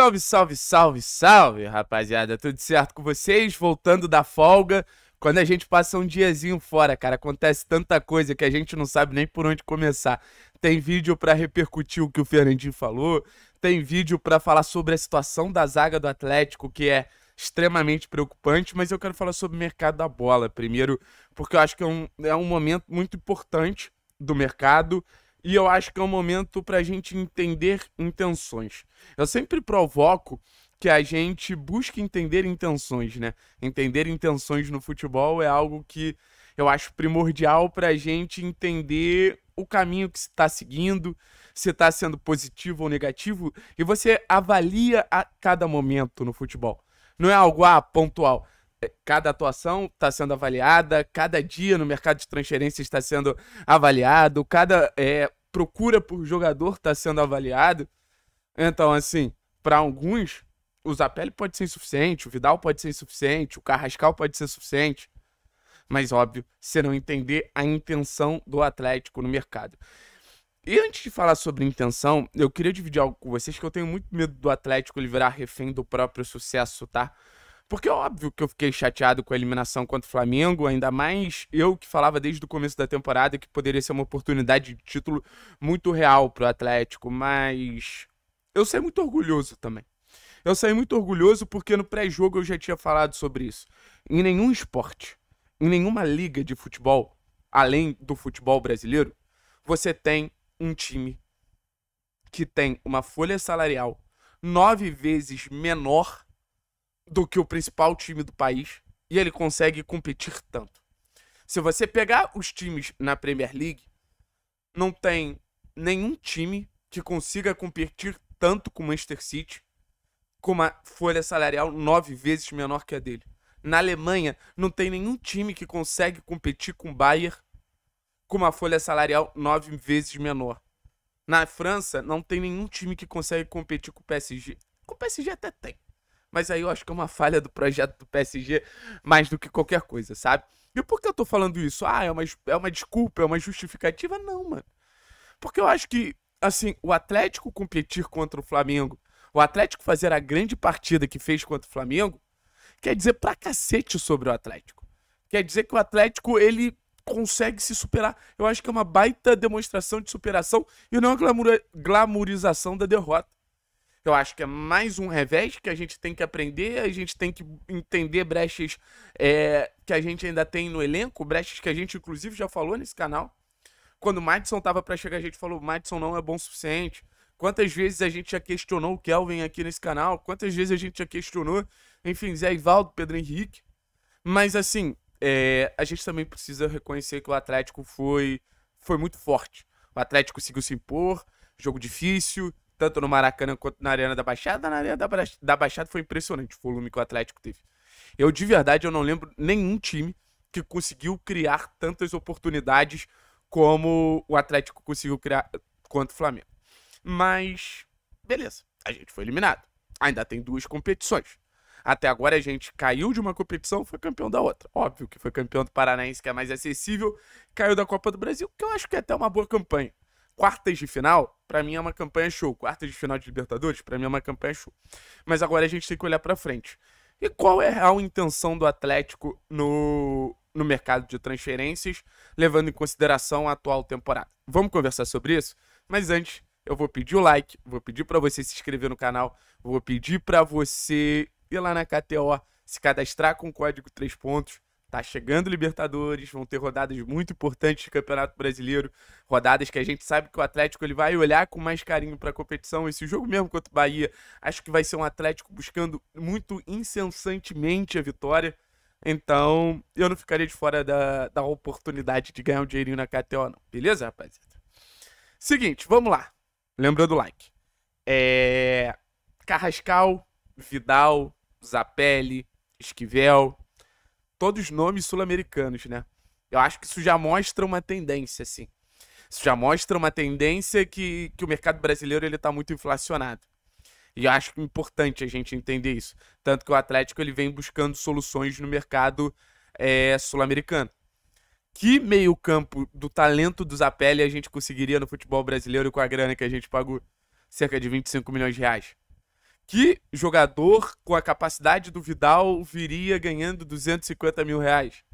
Salve, salve, salve, salve, rapaziada. Tudo certo com vocês? Voltando da folga. Quando a gente passa um diazinho fora, cara, acontece tanta coisa que a gente não sabe nem por onde começar. Tem vídeo para repercutir o que o Fernandinho falou, tem vídeo para falar sobre a situação da zaga do Atlético, que é extremamente preocupante, mas eu quero falar sobre o mercado da bola primeiro, porque eu acho que é um, é um momento muito importante do mercado e eu acho que é um momento para a gente entender intenções. Eu sempre provoco que a gente busque entender intenções, né? Entender intenções no futebol é algo que eu acho primordial para a gente entender o caminho que se está seguindo, se está sendo positivo ou negativo, e você avalia a cada momento no futebol. Não é algo ah, pontual. É, cada atuação está sendo avaliada, cada dia no mercado de transferência está sendo avaliado, cada é, procura por jogador está sendo avaliado. Então, assim, para alguns, o Zapelli pode ser insuficiente, o Vidal pode ser insuficiente, o Carrascal pode ser suficiente. Mas, óbvio, não entender a intenção do Atlético no mercado. E antes de falar sobre intenção, eu queria dividir algo com vocês que eu tenho muito medo do Atlético ele virar refém do próprio sucesso, tá? Porque é óbvio que eu fiquei chateado com a eliminação contra o Flamengo, ainda mais eu que falava desde o começo da temporada que poderia ser uma oportunidade de título muito real para o Atlético, mas eu saí muito orgulhoso também. Eu saí muito orgulhoso porque no pré-jogo eu já tinha falado sobre isso. Em nenhum esporte, em nenhuma liga de futebol, além do futebol brasileiro, você tem um time que tem uma folha salarial nove vezes menor do que o principal time do país e ele consegue competir tanto. Se você pegar os times na Premier League, não tem nenhum time que consiga competir tanto com o Manchester City com uma folha salarial nove vezes menor que a dele. Na Alemanha, não tem nenhum time que consegue competir com o Bayern com uma folha salarial nove vezes menor. Na França, não tem nenhum time que consegue competir com o PSG. Com o PSG até tem. Mas aí eu acho que é uma falha do projeto do PSG mais do que qualquer coisa, sabe? E por que eu tô falando isso? Ah, é uma, é uma desculpa, é uma justificativa? Não, mano. Porque eu acho que, assim, o Atlético competir contra o Flamengo, o Atlético fazer a grande partida que fez contra o Flamengo, quer dizer pra cacete sobre o Atlético. Quer dizer que o Atlético, ele consegue se superar. Eu acho que é uma baita demonstração de superação e não a glamour, glamourização da derrota. Eu acho que é mais um revés que a gente tem que aprender, a gente tem que entender brechas é, que a gente ainda tem no elenco, brechas que a gente, inclusive, já falou nesse canal. Quando o Madison tava para chegar, a gente falou: Madison não é bom o suficiente. Quantas vezes a gente já questionou o Kelvin aqui nesse canal? Quantas vezes a gente já questionou, enfim, Zé Ivaldo, Pedro Henrique. Mas assim, é, a gente também precisa reconhecer que o Atlético foi, foi muito forte. O Atlético conseguiu se impor, jogo difícil, tanto no Maracanã quanto na Arena da Baixada. Na Arena da, ba da Baixada foi impressionante o volume que o Atlético teve. Eu, de verdade, eu não lembro nenhum time que conseguiu criar tantas oportunidades como o Atlético conseguiu criar contra o Flamengo. Mas, beleza, a gente foi eliminado. Ainda tem duas competições. Até agora a gente caiu de uma competição, foi campeão da outra. Óbvio que foi campeão do Paranaense, que é mais acessível, caiu da Copa do Brasil, que eu acho que é até uma boa campanha quartas de final, para mim é uma campanha show. Quartas de final de Libertadores, para mim é uma campanha show. Mas agora a gente tem que olhar para frente. E qual é a real intenção do Atlético no, no mercado de transferências, levando em consideração a atual temporada? Vamos conversar sobre isso? Mas antes, eu vou pedir o like, vou pedir para você se inscrever no canal, vou pedir para você ir lá na KTO, se cadastrar com o código 3 pontos Tá chegando Libertadores, vão ter rodadas muito importantes de Campeonato Brasileiro, rodadas que a gente sabe que o Atlético ele vai olhar com mais carinho para a competição. Esse jogo mesmo contra o Bahia, acho que vai ser um Atlético buscando muito incessantemente a vitória. Então, eu não ficaria de fora da, da oportunidade de ganhar um dinheirinho na KTO, não. Beleza, rapaziada? Seguinte, vamos lá. Lembra do like. É... Carrascal, Vidal, Zapelli, Esquivel, todos nomes sul-americanos, né? Eu acho que isso já mostra uma tendência, assim. Isso já mostra uma tendência que, que o mercado brasileiro ele tá muito inflacionado. E eu acho importante a gente entender isso. Tanto que o Atlético ele vem buscando soluções no mercado é, sul-americano. Que meio-campo do talento do Zapelli a gente conseguiria no futebol brasileiro com a grana que a gente pagou? Cerca de 25 milhões de reais. Que jogador com a capacidade do Vidal viria ganhando 250 mil reais?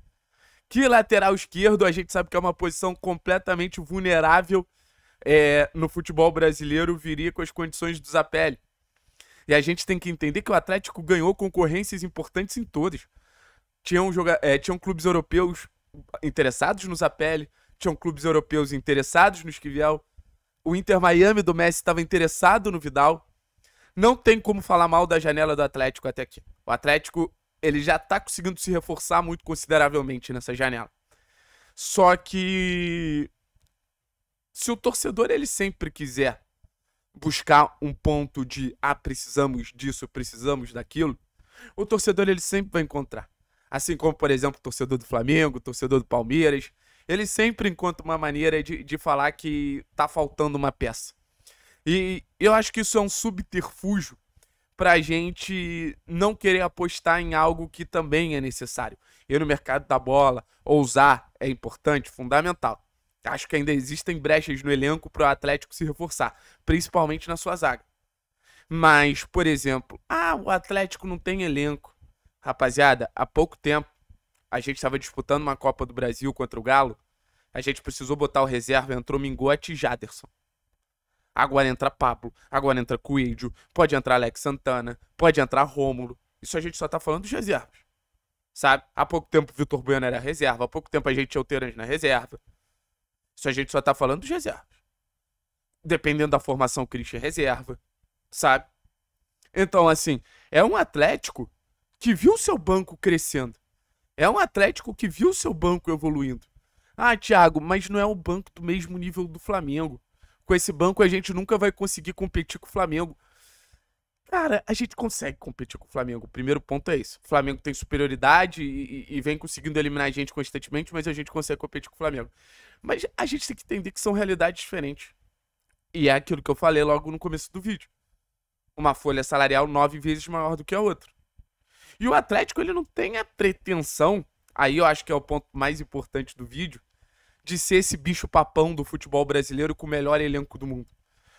Que lateral esquerdo a gente sabe que é uma posição completamente vulnerável é, no futebol brasileiro viria com as condições do Zapelli? E a gente tem que entender que o Atlético ganhou concorrências importantes em todas. Tinham, é, tinham clubes europeus interessados no Zapelli, tinham clubes europeus interessados no Esquivel. O Inter Miami do Messi estava interessado no Vidal. Não tem como falar mal da janela do Atlético até aqui. O Atlético, ele já tá conseguindo se reforçar muito consideravelmente nessa janela. Só que se o torcedor ele sempre quiser buscar um ponto de ah, precisamos disso, precisamos daquilo, o torcedor ele sempre vai encontrar. Assim como, por exemplo, o torcedor do Flamengo, o torcedor do Palmeiras, ele sempre encontra uma maneira de, de falar que tá faltando uma peça. E eu acho que isso é um subterfúgio para a gente não querer apostar em algo que também é necessário. e no mercado da bola, ousar é importante, fundamental. Acho que ainda existem brechas no elenco para o Atlético se reforçar, principalmente na sua zaga. Mas, por exemplo, ah, o Atlético não tem elenco. Rapaziada, há pouco tempo a gente estava disputando uma Copa do Brasil contra o Galo. A gente precisou botar o reserva, entrou Mingote e Jaderson. Agora entra Pablo, agora entra Coelho, pode entrar Alex Santana, pode entrar Rômulo. Isso a gente só tá falando dos reservas. Sabe? Há pouco tempo o Vitor Bueno era reserva, há pouco tempo a gente tinha o Terence na reserva. Isso a gente só tá falando dos reservas. Dependendo da formação, o Christian é reserva. Sabe? Então, assim, é um Atlético que viu seu banco crescendo. É um Atlético que viu seu banco evoluindo. Ah, Thiago, mas não é o banco do mesmo nível do Flamengo com esse banco a gente nunca vai conseguir competir com o Flamengo. Cara, a gente consegue competir com o Flamengo. O primeiro ponto é isso. O Flamengo tem superioridade e, e, e, vem conseguindo eliminar a gente constantemente, mas a gente consegue competir com o Flamengo. Mas a gente tem que entender que são realidades diferentes. E é aquilo que eu falei logo no começo do vídeo. Uma folha salarial nove vezes maior do que a outra. E o Atlético, ele não tem a pretensão, aí eu acho que é o ponto mais importante do vídeo, de ser esse bicho papão do futebol brasileiro com o melhor elenco do mundo.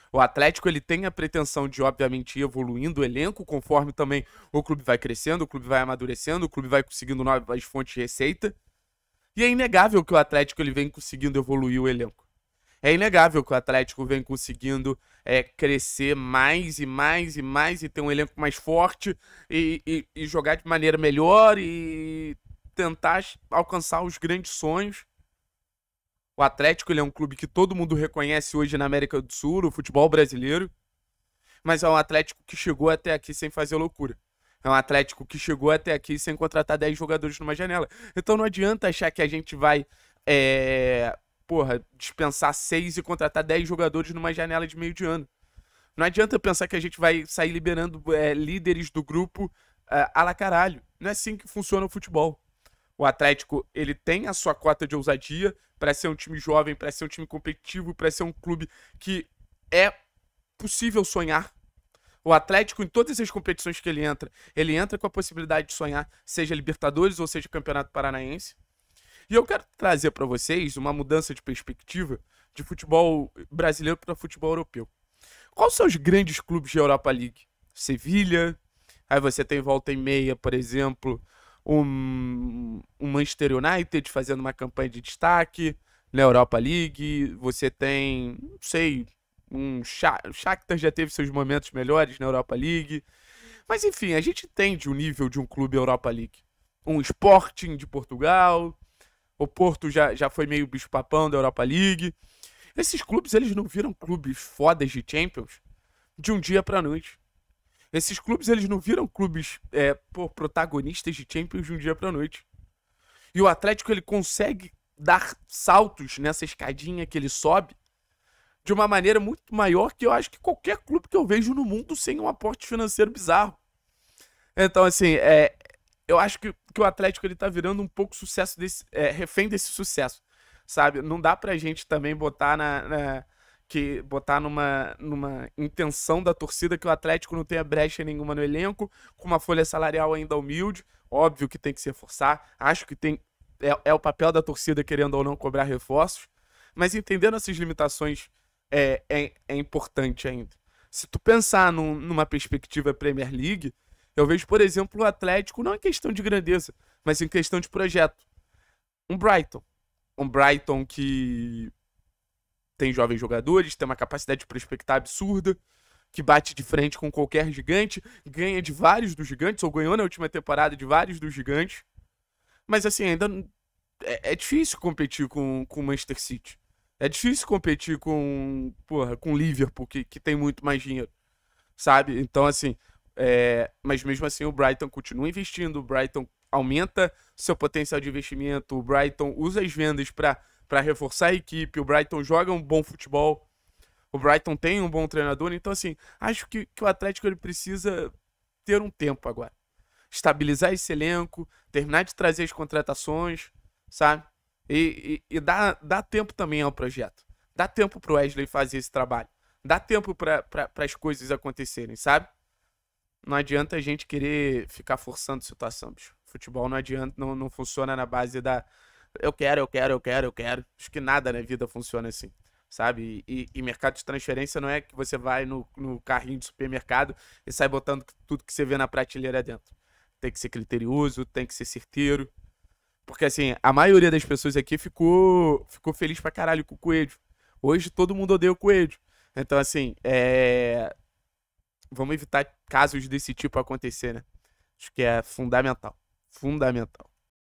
O Atlético ele tem a pretensão de, obviamente, ir evoluindo o elenco, conforme também o clube vai crescendo, o clube vai amadurecendo, o clube vai conseguindo novas fontes de receita. E é inegável que o Atlético ele vem conseguindo evoluir o elenco. É inegável que o Atlético vem conseguindo é, crescer mais e mais e mais e ter um elenco mais forte e, e, e jogar de maneira melhor e tentar alcançar os grandes sonhos o Atlético ele é um clube que todo mundo reconhece hoje na América do Sul, o futebol brasileiro. Mas é um Atlético que chegou até aqui sem fazer loucura. É um Atlético que chegou até aqui sem contratar 10 jogadores numa janela. Então não adianta achar que a gente vai. É, porra, dispensar 6 e contratar 10 jogadores numa janela de meio de ano. Não adianta pensar que a gente vai sair liberando é, líderes do grupo é, a la caralho. Não é assim que funciona o futebol. O Atlético, ele tem a sua cota de ousadia para ser um time jovem, para ser um time competitivo, para ser um clube que é possível sonhar. O Atlético, em todas as competições que ele entra, ele entra com a possibilidade de sonhar, seja Libertadores ou seja Campeonato Paranaense. E eu quero trazer para vocês uma mudança de perspectiva de futebol brasileiro para futebol europeu. Quais são os grandes clubes da Europa League? Sevilha, aí você tem volta e meia, por exemplo, um, um Manchester United fazendo uma campanha de destaque na Europa League, você tem, não sei, um Shakhtar já teve seus momentos melhores na Europa League. Mas enfim, a gente entende o nível de um clube Europa League. Um Sporting de Portugal, o Porto já, já foi meio bicho-papão da Europa League. Esses clubes, eles não viram clubes fodas de Champions de um dia pra noite. Esses clubes, eles não viram clubes é, protagonistas de Champions de um dia pra noite. E o Atlético, ele consegue dar saltos nessa escadinha que ele sobe de uma maneira muito maior que eu acho que qualquer clube que eu vejo no mundo sem um aporte financeiro bizarro. Então, assim, é, eu acho que, que o Atlético ele tá virando um pouco sucesso desse, é, refém desse sucesso, sabe? Não dá pra gente também botar na, na que botar numa, numa intenção da torcida que o Atlético não tenha brecha nenhuma no elenco, com uma folha salarial ainda humilde. Óbvio que tem que se reforçar, acho que tem é, é o papel da torcida, querendo ou não, cobrar reforços, mas entendendo essas limitações é, é, é importante ainda. Se tu pensar num, numa perspectiva Premier League, eu vejo, por exemplo, o Atlético não em questão de grandeza, mas em questão de projeto. Um Brighton. Um Brighton que tem jovens jogadores, tem uma capacidade de prospectar absurda, que bate de frente com qualquer gigante, ganha de vários dos gigantes, ou ganhou na última temporada de vários dos gigantes. Mas assim, ainda é, é difícil competir com o com Manchester City. É difícil competir com, porra, com Liverpool, que, que tem muito mais dinheiro, sabe? Então, assim, é... mas mesmo assim o Brighton continua investindo, o Brighton aumenta seu potencial de investimento, o Brighton usa as vendas para para reforçar a equipe. O Brighton joga um bom futebol. O Brighton tem um bom treinador. Então, assim, acho que, que o Atlético ele precisa ter um tempo agora. Estabilizar esse elenco, terminar de trazer as contratações, sabe? E, e, e dá, dá tempo também ao projeto. Dá tempo pro Wesley fazer esse trabalho. Dá tempo para as coisas acontecerem, sabe? Não adianta a gente querer ficar forçando situação, bicho. Futebol não adianta, não, não funciona na base da, eu quero, eu quero, eu quero, eu quero. Acho que nada na vida funciona assim, sabe? E, e mercado de transferência não é que você vai no, no carrinho de supermercado e sai botando tudo que você vê na prateleira dentro. Tem que ser criterioso, tem que ser certeiro. Porque, assim, a maioria das pessoas aqui ficou, ficou feliz pra caralho com o Coelho. Hoje todo mundo odeia o Coelho. Então, assim, é... vamos evitar casos desse tipo acontecer, né? Acho que é fundamental. Fundamental.